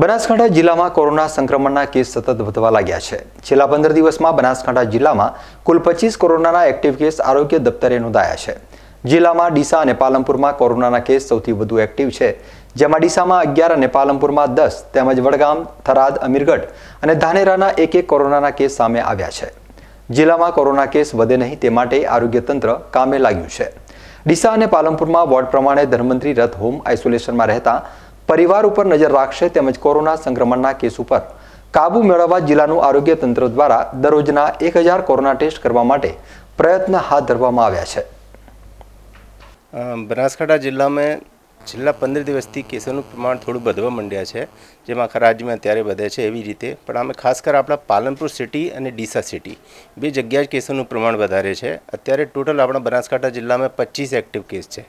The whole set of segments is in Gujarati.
બનાસકાંઠા જિલ્લામાં કોરોના સંક્રમણના કેસ સતત વધવા લાગ્યા છે છેલ્લા પંદર દિવસમાં બનાસકાંઠા જિલ્લામાં કુલ પચીસ કોરોનાના એક્ટિવ કેસ આરોગ્ય દપ્તરે નોંધાયા છે જિલ્લામાં ડીસા અને પાલનપુરમાં કોરોનાના કેસ સૌથી વધુ એક્ટિવ છે જેમાં ડીસામાં અગિયાર અને પાલનપુરમાં દસ તેમજ વડગામ થરાદ અમીરગઢ અને ધાનેરાના એક એક કોરોનાના કેસ સામે આવ્યા છે જિલ્લામાં કોરોના કેસ વધે નહીં તે માટે આરોગ્ય તંત્ર કામે લાગ્યું છે ડીસા અને પાલનપુરમાં વોર્ડ પ્રમાણે ધર્મંત્રી રથ હોમ આઇસોલેશનમાં રહેતા પરિવાર ઉપર નજર રાખશે તેમજ કોરોના સંક્રમણના કેસ ઉપર કાબુ મેળવવા જિલ્લાનું આરોગ્ય તંત્ર દ્વારા દરરોજના એક હજાર કોરોના ટેસ્ટ કરવા માટે પ્રયત્ન હાથ ધરવામાં આવ્યા છે બનાસકાંઠા જિલ્લામાં છેલ્લા પંદર દિવસથી કેસોનું પ્રમાણ થોડું વધવા માંડ્યા છે જેમ આખા રાજ્યમાં અત્યારે વધે છે એવી રીતે પણ અમે ખાસ કર આપણા પાલનપુર સિટી અને ડીસા સિટી બે જગ્યા જ કેસોનું પ્રમાણ વધારે છે અત્યારે ટોટલ આપણા બનાસકાંઠા જિલ્લામાં પચીસ એક્ટિવ કેસ છે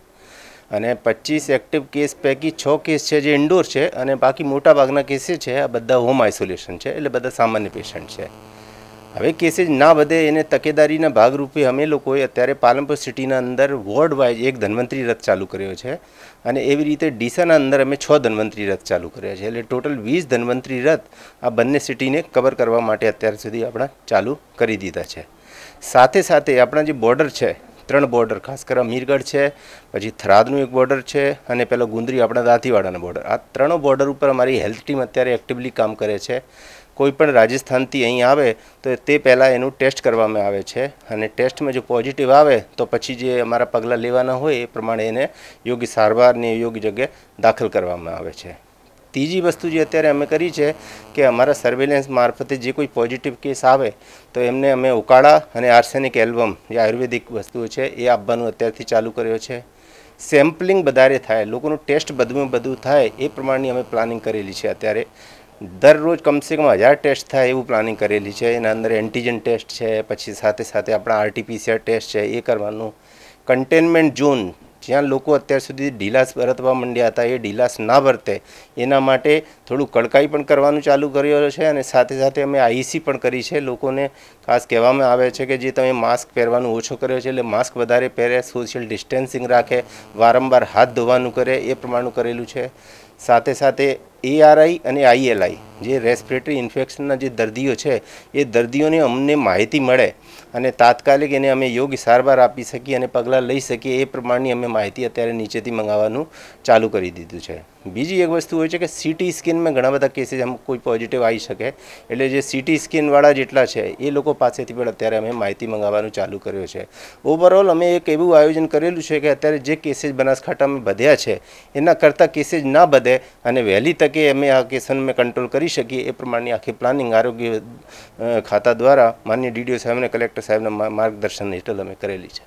અને પચીસ એક્ટિવ કેસ પૈકી છ કેસ છે જે ઇન્ડોર છે અને બાકી મોટાભાગના કેસીસ છે આ બધા હોમ આઇસોલેશન છે એટલે બધા સામાન્ય પેશન્ટ છે હવે કેસીસ ના વધે એને તકેદારીના ભાગરૂપે અમે લોકોએ અત્યારે પાલનપુર સિટીના અંદર વોર્ડ વાઇઝ એક ધન્વંતરી રથ ચાલુ કર્યો છે અને એવી રીતે ડીસાના અંદર અમે છ ધન્વંતરી રથ ચાલુ કર્યા છે એટલે ટોટલ વીસ ધન્વંતરી રથ આ બંને સિટીને કવર કરવા માટે અત્યાર સુધી આપણે ચાલુ કરી દીધા છે સાથે સાથે આપણા જે બોર્ડર છે ત્રણ બોર્ડર ખાસ કરીને મીરગઢ છે પછી થરાદનું એક બોર્ડર છે અને પેલો ગુંદરી આપણા દાંતીવાડાનો બોર્ડર આ ત્રણ બોર્ડર ઉપર અમારી હેલ્થ ટીમ અત્યારે એક્ટિવલી કામ કરે છે કોઈ પણ રાજસ્થાનથી અહીં આવે તો તે પહેલાં એનું ટેસ્ટ કરવામાં આવે છે અને ટેસ્ટમાં જો પોઝિટિવ આવે તો પછી જે અમારા પગલાં લેવાના હોય એ પ્રમાણે એને યોગ્ય સારવારની યોગ્ય જગ્યાએ દાખલ કરવામાં આવે છે ત્રીજી વસ્તુ જે અત્યારે અમે કરી છે કે અમારા સર્વેલન્સ મારફતે જે કોઈ પોઝિટિવ કેસ આવે તો એમને અમે ઉકાળા અને આર્સેનિક એલ્બમ જે આયુર્વેદિક વસ્તુઓ છે એ આપવાનું અત્યારથી ચાલુ કર્યો છે સેમ્પલિંગ વધારે થાય લોકોનું ટેસ્ટ બધું બધું થાય એ પ્રમાણની અમે પ્લાનિંગ કરેલી છે અત્યારે દરરોજ કમસે કમ હજાર ટેસ્ટ થાય એવું પ્લાનિંગ કરેલી છે એના અંદર એન્ટીજન ટેસ્ટ છે પછી સાથે સાથે આપણા આરટીપીસીઆર ટેસ્ટ છે એ કરવાનું કન્ટેનમેન્ટ ઝોન જ્યાં લોકો અત્યાર સુધી ઢીલાસ વરતવા માંડ્યા હતા એ ઢીલાસ ના વર્તે એના માટે થોડું કડકાઈ પણ કરવાનું ચાલુ કર્યું છે અને સાથે સાથે અમે આઈસી પણ કરી છે લોકોને ખાસ કહેવામાં આવે છે કે જે તમે માસ્ક પહેરવાનું ઓછો કર્યો છે એટલે માસ્ક વધારે પહેરે સોશિયલ ડિસ્ટન્સિંગ રાખે વારંવાર હાથ ધોવાનું કરે એ પ્રમાણનું કરેલું છે સાથે સાથે એઆરઆઈ અને આઈએલઆઈ જે રેસ્પિરેટરી ઇન્ફેક્શનના જે દર્દીઓ છે એ દર્દીઓને અમને માહિતી મળે અને તાત્કાલિક એને અમે યોગ્ય સારવાર આપી શકીએ અને પગલાં લઈ શકીએ એ પ્રમાણની અમે માહિતી અત્યારે નીચેથી મંગાવવાનું ચાલુ કરી દીધું છે બીજી એક વસ્તુ હોય છે કે સીટી સ્કીનમાં ઘણા બધા કેસીસ અમુક કોઈ પોઝિટિવ આવી શકે એટલે જે સીટી સ્કીનવાળા જેટલા છે એ લોકો પાસેથી પણ અત્યારે અમે માહિતી મંગાવવાનું ચાલુ કર્યું છે ઓવરઓલ અમે એક એવું આયોજન કરેલું છે કે અત્યારે જે કેસીસ બનાસકાંઠામાં વધ્યા છે એના કરતાં કેસીસ ના વધે અને વહેલી તકે અમે આ કેસોને કંટ્રોલ કરી શકીએ એ પ્રમાણની આખી પ્લાનિંગ આરોગ્ય ખાતા દ્વારા માન્ય ડીડીઓ સાહેબ અને કલેક્ટર સાહેબના માર્ગદર્શન હેઠળ અમે કરેલી છે